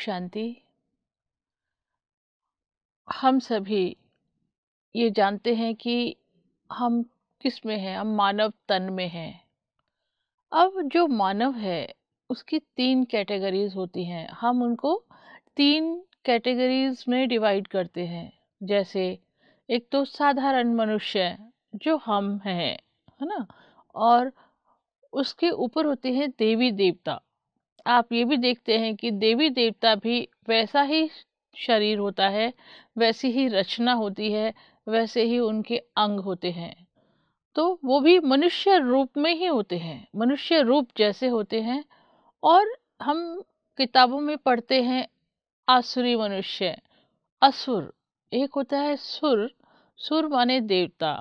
शांति हम सभी ये जानते हैं कि हम किस में हैं हम मानव तन में हैं अब जो मानव है उसकी तीन कैटेगरीज होती हैं हम उनको तीन कैटेगरीज में डिवाइड करते हैं जैसे एक तो साधारण मनुष्य जो हम हैं है ना और उसके ऊपर होते हैं देवी देवता आप ये भी देखते हैं कि देवी देवता भी वैसा ही शरीर होता है वैसी ही रचना होती है वैसे ही उनके अंग होते हैं तो वो भी मनुष्य रूप में ही होते हैं मनुष्य रूप जैसे होते हैं और हम किताबों में पढ़ते हैं आसुरी मनुष्य असुर एक होता है सुर सुर माने देवता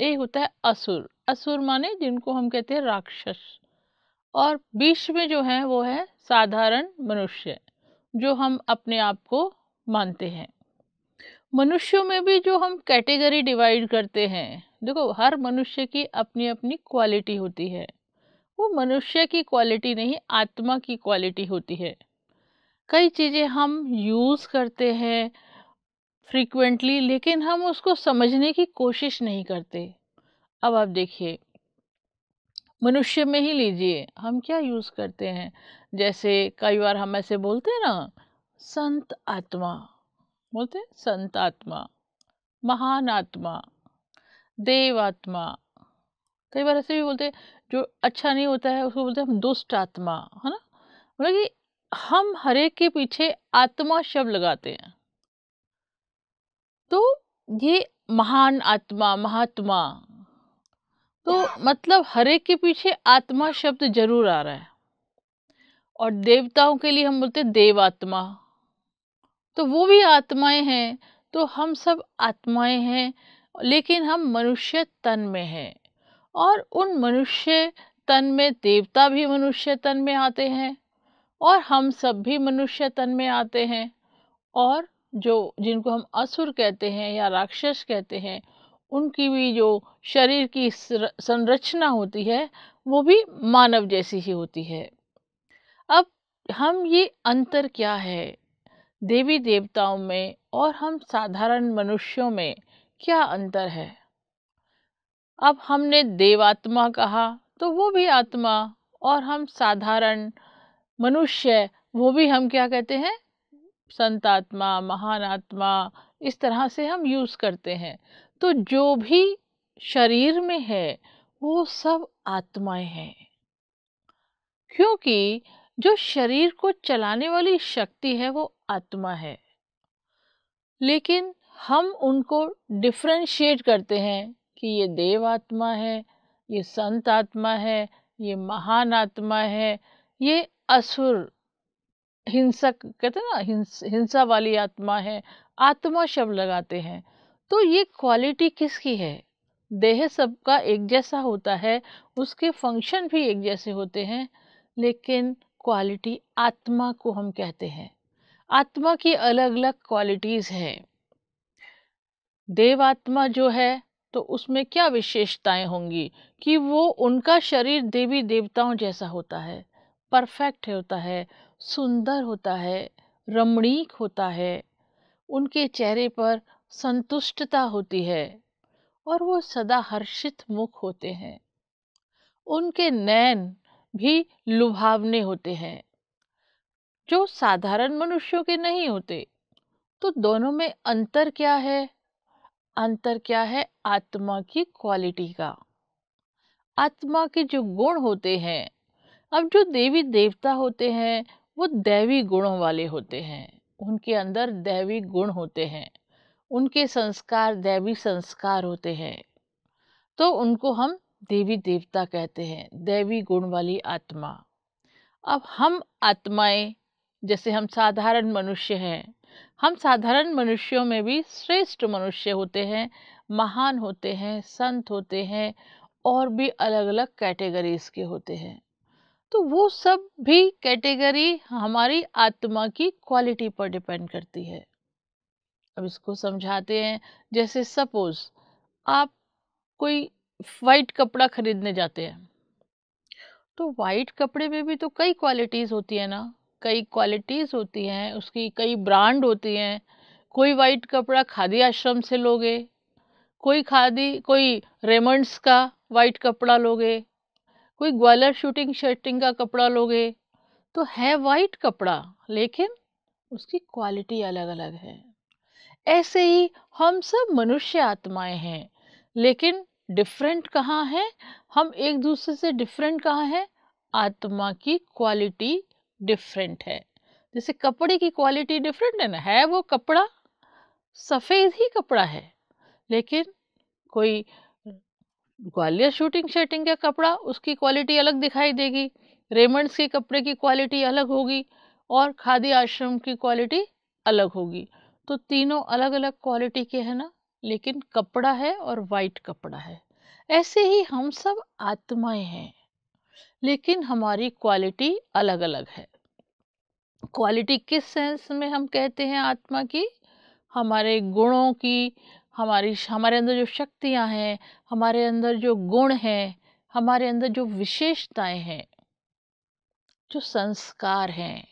एक होता है असुर असुर माने जिनको हम कहते हैं राक्षस और बीच में जो है वो है साधारण मनुष्य जो हम अपने आप को मानते हैं मनुष्यों में भी जो हम कैटेगरी डिवाइड करते हैं देखो हर मनुष्य की अपनी अपनी क्वालिटी होती है वो मनुष्य की क्वालिटी नहीं आत्मा की क्वालिटी होती है कई चीज़ें हम यूज़ करते हैं फ्रीक्वेंटली लेकिन हम उसको समझने की कोशिश नहीं करते अब आप देखिए मनुष्य में ही लीजिए हम क्या यूज़ करते हैं जैसे कई बार हम ऐसे बोलते हैं ना संत आत्मा बोलते हैं संत आत्मा महान आत्मा देव आत्मा कई बार ऐसे भी बोलते हैं जो अच्छा नहीं होता है उसको बोलते हैं हम दुष्ट आत्मा है ना मतलब कि हम हरेक के पीछे आत्मा शब्द लगाते हैं तो ये महान आत्मा महात्मा तो मतलब हर एक के पीछे आत्मा शब्द जरूर आ रहा है और देवताओं के लिए हम बोलते हैं देव आत्मा तो वो भी आत्माएं हैं तो हम सब आत्माएं हैं लेकिन हम मनुष्य तन में हैं और उन मनुष्य तन में देवता भी मनुष्य तन में आते हैं और हम सब भी मनुष्य तन में आते हैं और जो जिनको हम असुर कहते हैं या राक्षस कहते हैं उनकी भी जो शरीर की संरचना होती है वो भी मानव जैसी ही होती है अब हम ये अंतर क्या है देवी देवताओं में और हम साधारण मनुष्यों में क्या अंतर है अब हमने देवात्मा कहा तो वो भी आत्मा और हम साधारण मनुष्य वो भी हम क्या कहते हैं संतात्मा महान आत्मा इस तरह से हम यूज़ करते हैं तो जो भी शरीर में है वो सब आत्माएं हैं क्योंकि जो शरीर को चलाने वाली शक्ति है वो आत्मा है लेकिन हम उनको डिफ्रेंशिएट करते हैं कि ये देव आत्मा है ये संत आत्मा है ये महान आत्मा है ये असुर हिंसक कहते हैं ना हिंस हिंसा वाली आत्मा है आत्मा शब्द लगाते हैं तो ये क्वालिटी किसकी है देह सबका एक जैसा होता है उसके फंक्शन भी एक जैसे होते हैं लेकिन क्वालिटी आत्मा को हम कहते हैं आत्मा की अलग अलग क्वालिटीज़ हैं आत्मा जो है तो उसमें क्या विशेषताएं होंगी कि वो उनका शरीर देवी देवताओं जैसा होता है परफेक्ट होता है सुंदर होता है रमणीक होता है उनके चेहरे पर संतुष्टता होती है और वो सदा हर्षित मुख होते हैं उनके नैन भी लुभावने होते हैं जो साधारण मनुष्यों के नहीं होते तो दोनों में अंतर क्या है अंतर क्या है आत्मा की क्वालिटी का आत्मा के जो गुण होते हैं अब जो देवी देवता होते हैं वो दैवी गुणों वाले होते हैं उनके अंदर दैवी गुण होते हैं उनके संस्कार दैवी संस्कार होते हैं तो उनको हम देवी देवता कहते हैं दैवी गुण वाली आत्मा अब हम आत्माएं जैसे हम साधारण मनुष्य हैं हम साधारण मनुष्यों में भी श्रेष्ठ मनुष्य होते हैं महान होते हैं संत होते हैं और भी अलग अलग कैटेगरीज के होते हैं तो वो सब भी कैटेगरी हमारी आत्मा की क्वालिटी पर डिपेंड करती है अब इसको समझाते हैं जैसे सपोज आप कोई वाइट कपड़ा खरीदने जाते हैं तो वाइट कपड़े में भी तो कई क्वालिटीज़ होती है ना कई क्वालिटीज़ होती हैं उसकी कई ब्रांड होती हैं कोई वाइट कपड़ा खादी आश्रम से लोगे कोई खादी कोई रेमंड्स का वाइट कपड़ा लोगे कोई ग्वालर शूटिंग शर्टिंग का कपड़ा लोगे तो है वाइट कपड़ा लेकिन उसकी क्वालिटी अलग अलग है ऐसे ही हम सब मनुष्य आत्माएं हैं लेकिन डिफरेंट कहाँ हैं हम एक दूसरे से डिफरेंट कहाँ हैं आत्मा की क्वालिटी डिफरेंट है जैसे कपड़े की क्वालिटी डिफरेंट है ना है वो कपड़ा सफ़ेद ही कपड़ा है लेकिन कोई ग्वालियर शूटिंग शर्टिंग का कपड़ा उसकी क्वालिटी अलग दिखाई देगी रेमंड्स के कपड़े की क्वालिटी अलग होगी और खादी आश्रम की क्वालिटी अलग होगी तो तीनों अलग अलग क्वालिटी के है ना लेकिन कपड़ा है और वाइट कपड़ा है ऐसे ही हम सब आत्माएं हैं लेकिन हमारी क्वालिटी अलग अलग है क्वालिटी किस सेंस में हम कहते हैं आत्मा की हमारे गुणों की हमारी हमारे अंदर जो शक्तियाँ हैं हमारे अंदर जो गुण हैं हमारे अंदर जो विशेषताएं हैं जो संस्कार हैं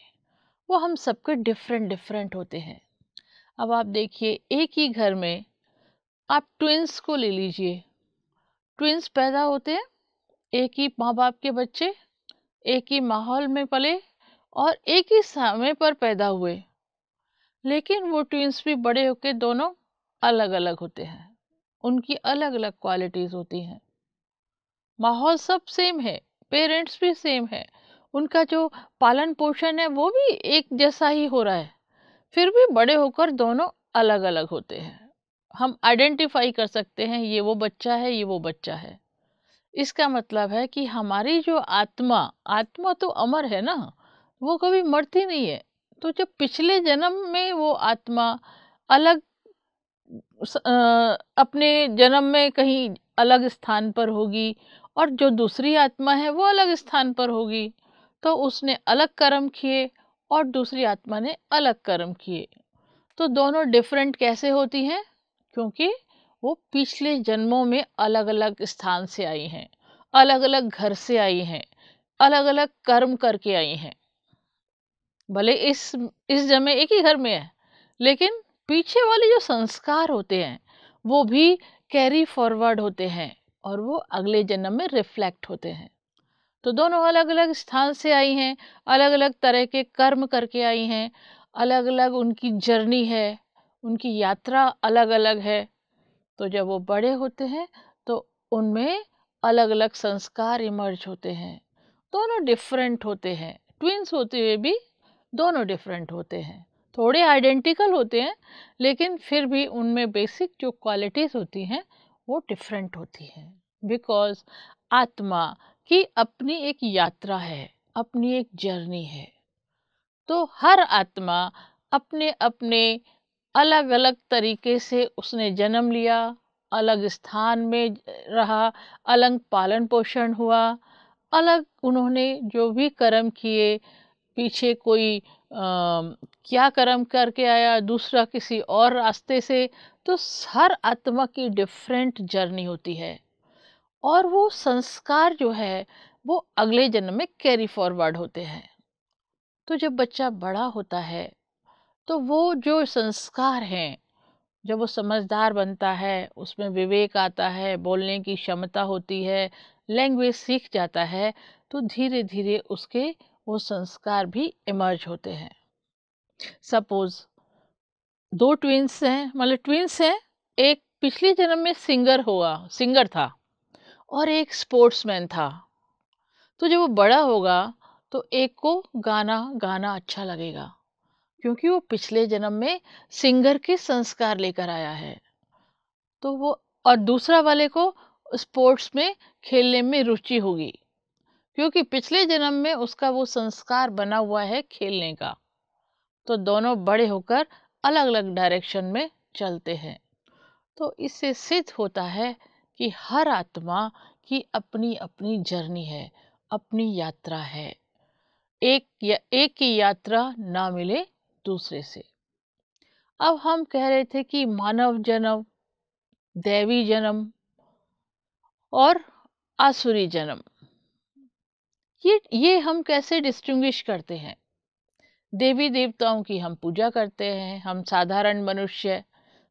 वो हम सबके डिफरेंट डिफरेंट होते हैं अब आप देखिए एक ही घर में आप ट्विंस को ले लीजिए ट्विंस पैदा होते हैं एक ही माँ बाप के बच्चे एक ही माहौल में पले और एक ही समय पर पैदा हुए लेकिन वो ट्विंस भी बड़े होकर दोनों अलग अलग होते हैं उनकी अलग अलग क्वालिटीज़ होती हैं माहौल सब सेम है पेरेंट्स भी सेम है उनका जो पालन पोषण है वो भी एक जैसा ही हो रहा है फिर भी बड़े होकर दोनों अलग अलग होते हैं हम आइडेंटिफाई कर सकते हैं ये वो बच्चा है ये वो बच्चा है इसका मतलब है कि हमारी जो आत्मा आत्मा तो अमर है ना वो कभी मरती नहीं है तो जब पिछले जन्म में वो आत्मा अलग अपने जन्म में कहीं अलग स्थान पर होगी और जो दूसरी आत्मा है वो अलग स्थान पर होगी तो उसने अलग कर्म किए और दूसरी आत्मा ने अलग कर्म किए तो दोनों डिफरेंट कैसे होती हैं क्योंकि वो पिछले जन्मों में अलग अलग स्थान से आई हैं अलग अलग घर से आई हैं अलग अलग कर्म करके आई हैं भले इस इस जन्म एक ही घर में है लेकिन पीछे वाले जो संस्कार होते हैं वो भी कैरी फॉरवर्ड होते हैं और वो अगले जन्म में रिफ्लेक्ट होते हैं तो दोनों अलग अलग स्थान से आई हैं अलग अलग तरह के कर्म करके आई हैं अलग अलग उनकी जर्नी है उनकी यात्रा अलग अलग है तो जब वो बड़े होते हैं तो उनमें अलग अलग संस्कार इमर्ज होते हैं दोनों डिफरेंट होते हैं ट्विंस होते हुए भी दोनों डिफरेंट होते हैं थोड़े आइडेंटिकल होते हैं लेकिन फिर भी उनमें बेसिक जो क्वालिटीज़ होती हैं वो डिफरेंट होती हैं बिकॉज आत्मा की अपनी एक यात्रा है अपनी एक जर्नी है तो हर आत्मा अपने अपने अलग अलग तरीके से उसने जन्म लिया अलग स्थान में रहा अलग पालन पोषण हुआ अलग उन्होंने जो भी कर्म किए पीछे कोई आ, क्या कर्म करके आया दूसरा किसी और रास्ते से तो हर आत्मा की डिफरेंट जर्नी होती है और वो संस्कार जो है वो अगले जन्म में कैरी फॉरवर्ड होते हैं तो जब बच्चा बड़ा होता है तो वो जो संस्कार हैं जब वो समझदार बनता है उसमें विवेक आता है बोलने की क्षमता होती है लैंग्वेज सीख जाता है तो धीरे धीरे उसके वो संस्कार भी इमर्ज होते हैं सपोज़ दो ट्विंस हैं मतलब ट्विंस हैं एक पिछले जन्म में सिंगर हुआ सिंगर था और एक स्पोर्ट्समैन था तो जब वो बड़ा होगा तो एक को गाना गाना अच्छा लगेगा क्योंकि वो पिछले जन्म में सिंगर के संस्कार लेकर आया है तो वो और दूसरा वाले को स्पोर्ट्स में खेलने में रुचि होगी क्योंकि पिछले जन्म में उसका वो संस्कार बना हुआ है खेलने का तो दोनों बड़े होकर अलग अलग डायरेक्शन में चलते हैं तो इससे सिद्ध होता है कि हर आत्मा की अपनी अपनी जर्नी है अपनी यात्रा है एक या एक की यात्रा ना मिले दूसरे से अब हम कह रहे थे कि मानव जन्म दैवी जन्म और आसुरी जन्म ये ये हम कैसे डिस्टिंग्विश करते हैं देवी देवताओं की हम पूजा करते हैं हम साधारण मनुष्य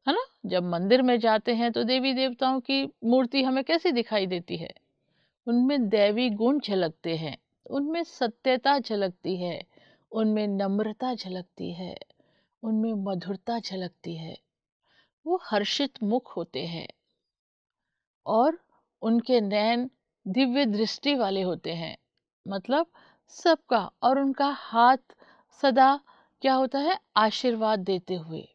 है ना जब मंदिर में जाते हैं तो देवी देवताओं की मूर्ति हमें कैसी दिखाई देती है उनमें दैवी गुण झलकते हैं उनमें सत्यता झलकती है उनमें नम्रता झलकती है उनमें मधुरता झलकती है वो हर्षित मुख होते हैं और उनके नैन दिव्य दृष्टि वाले होते हैं मतलब सबका और उनका हाथ सदा क्या होता है आशीर्वाद देते हुए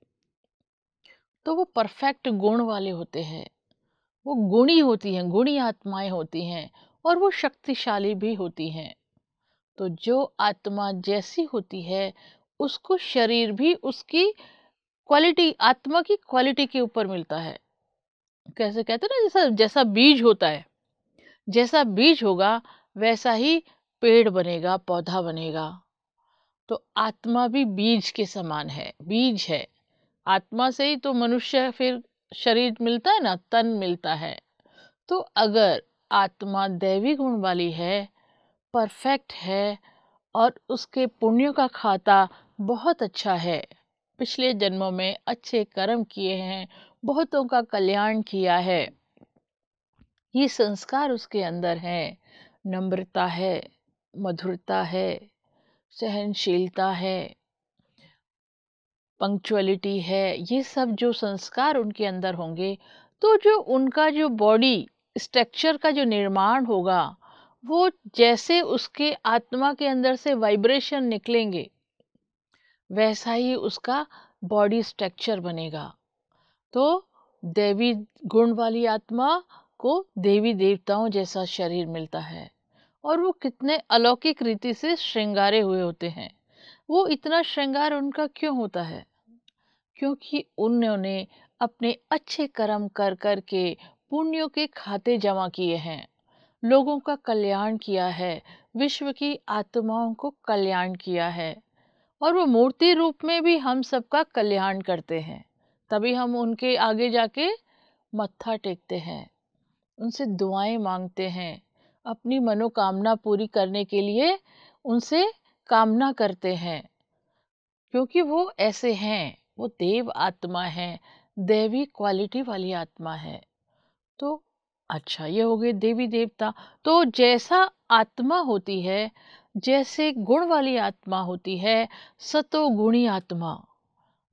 तो वो परफेक्ट गुण वाले होते हैं वो गुणी होती हैं गुणी आत्माएं होती हैं और वो शक्तिशाली भी होती हैं तो जो आत्मा जैसी होती है उसको शरीर भी उसकी क्वालिटी आत्मा की क्वालिटी के ऊपर मिलता है कैसे कहते हैं ना जैसा जैसा बीज होता है जैसा बीज होगा वैसा ही पेड़ बनेगा पौधा बनेगा तो आत्मा भी बीज के समान है बीज है आत्मा से ही तो मनुष्य फिर शरीर मिलता है ना तन मिलता है तो अगर आत्मा दैवी गुण वाली है परफेक्ट है और उसके पुण्यों का खाता बहुत अच्छा है पिछले जन्मों में अच्छे कर्म किए हैं बहुतों का कल्याण किया है ये संस्कार उसके अंदर हैं नम्रता है मधुरता है सहनशीलता है पंक्चुअलिटी है ये सब जो संस्कार उनके अंदर होंगे तो जो उनका जो बॉडी स्ट्रक्चर का जो निर्माण होगा वो जैसे उसके आत्मा के अंदर से वाइब्रेशन निकलेंगे वैसा ही उसका बॉडी स्ट्रक्चर बनेगा तो देवी गुण वाली आत्मा को देवी देवताओं जैसा शरीर मिलता है और वो कितने अलौकिक रीति से श्रृंगारे हुए होते हैं वो इतना श्रृंगार उनका क्यों होता है क्योंकि उन्होंने अपने अच्छे कर्म कर कर के पुण्यों के खाते जमा किए हैं लोगों का कल्याण किया है विश्व की आत्माओं को कल्याण किया है और वो मूर्ति रूप में भी हम सबका कल्याण करते हैं तभी हम उनके आगे जाके मत्था टेकते हैं उनसे दुआएं मांगते हैं अपनी मनोकामना पूरी करने के लिए उनसे कामना करते हैं क्योंकि वो ऐसे हैं वो देव आत्मा है देवी क्वालिटी वाली आत्मा है तो अच्छा ये हो गए देवी देवता तो जैसा आत्मा होती है जैसे गुण वाली आत्मा होती है सतोगुणी आत्मा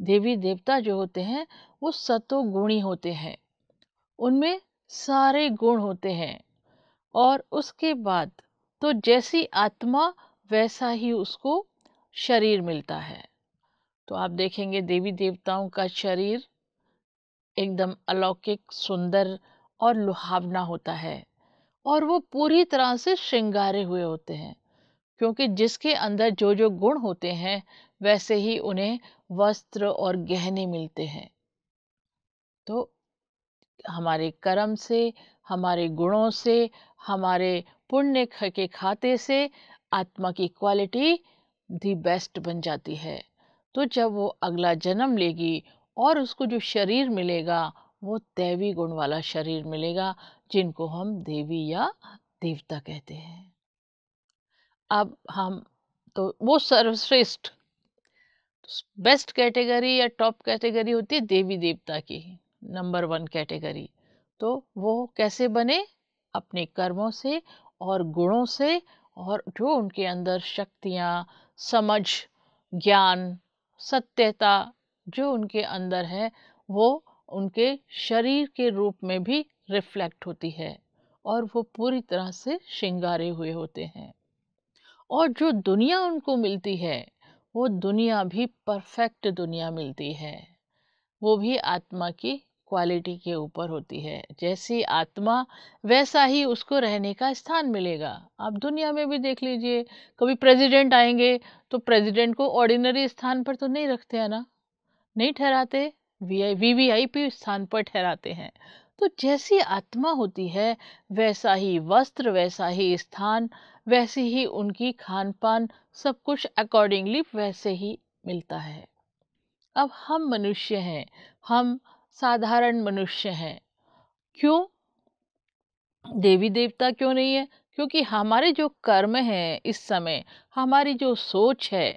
देवी देवता जो होते हैं वो सतोगुणी होते हैं उनमें सारे गुण होते हैं और उसके बाद तो जैसी आत्मा वैसा ही उसको शरीर मिलता है तो आप देखेंगे देवी देवताओं का शरीर एकदम अलौकिक सुंदर और लुहावना होता है और वो पूरी तरह से श्रृंगारे हुए होते हैं क्योंकि जिसके अंदर जो जो गुण होते हैं वैसे ही उन्हें वस्त्र और गहने मिलते हैं तो हमारे कर्म से हमारे गुणों से हमारे पुण्य के खाते से आत्मा की क्वालिटी दी बेस्ट बन जाती है तो जब वो अगला जन्म लेगी और उसको जो शरीर मिलेगा वो दैवी गुण वाला शरीर मिलेगा जिनको हम देवी या देवता कहते हैं अब हम तो वो सर्वश्रेष्ठ बेस्ट कैटेगरी या टॉप कैटेगरी होती है देवी देवता की नंबर वन कैटेगरी तो वो कैसे बने अपने कर्मों से और गुणों से और जो उनके अंदर शक्तियाँ समझ ज्ञान सत्यता जो उनके अंदर है वो उनके शरीर के रूप में भी रिफ्लेक्ट होती है और वो पूरी तरह से श्रृंगारे हुए होते हैं और जो दुनिया उनको मिलती है वो दुनिया भी परफेक्ट दुनिया मिलती है वो भी आत्मा की क्वालिटी के ऊपर होती है जैसी आत्मा वैसा ही उसको रहने का स्थान मिलेगा आप दुनिया में भी देख लीजिए कभी प्रेसिडेंट आएंगे तो प्रेसिडेंट को ऑर्डिनरी स्थान पर तो नहीं रखते हैं ना नहीं ठहराते V I V V I P स्थान पर ठहराते हैं तो जैसी आत्मा होती है वैसा ही वस्त्र वैसा ही स्थान वैसी ही उनकी खान पान सब कुछ अकॉर्डिंगली वैसे ही मिलता है अब हम मनुष्य हैं हम साधारण मनुष्य हैं क्यों देवी देवता क्यों नहीं है क्योंकि हमारे जो कर्म हैं इस समय हमारी जो सोच है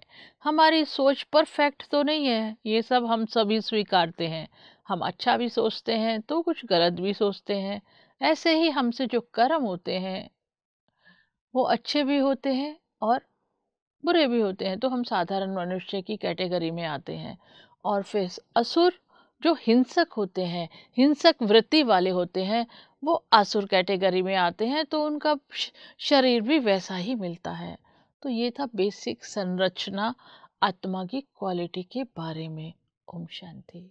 हमारी सोच परफेक्ट तो नहीं है ये सब हम सभी स्वीकारते हैं हम अच्छा भी सोचते हैं तो कुछ गलत भी सोचते हैं ऐसे ही हमसे जो कर्म होते हैं वो अच्छे भी होते हैं और बुरे भी होते हैं तो हम साधारण मनुष्य की कैटेगरी में आते हैं और फिर असुर जो हिंसक होते हैं हिंसक वृत्ति वाले होते हैं वो आसुर कैटेगरी में आते हैं तो उनका शरीर भी वैसा ही मिलता है तो ये था बेसिक संरचना आत्मा की क्वालिटी के बारे में ओम शांति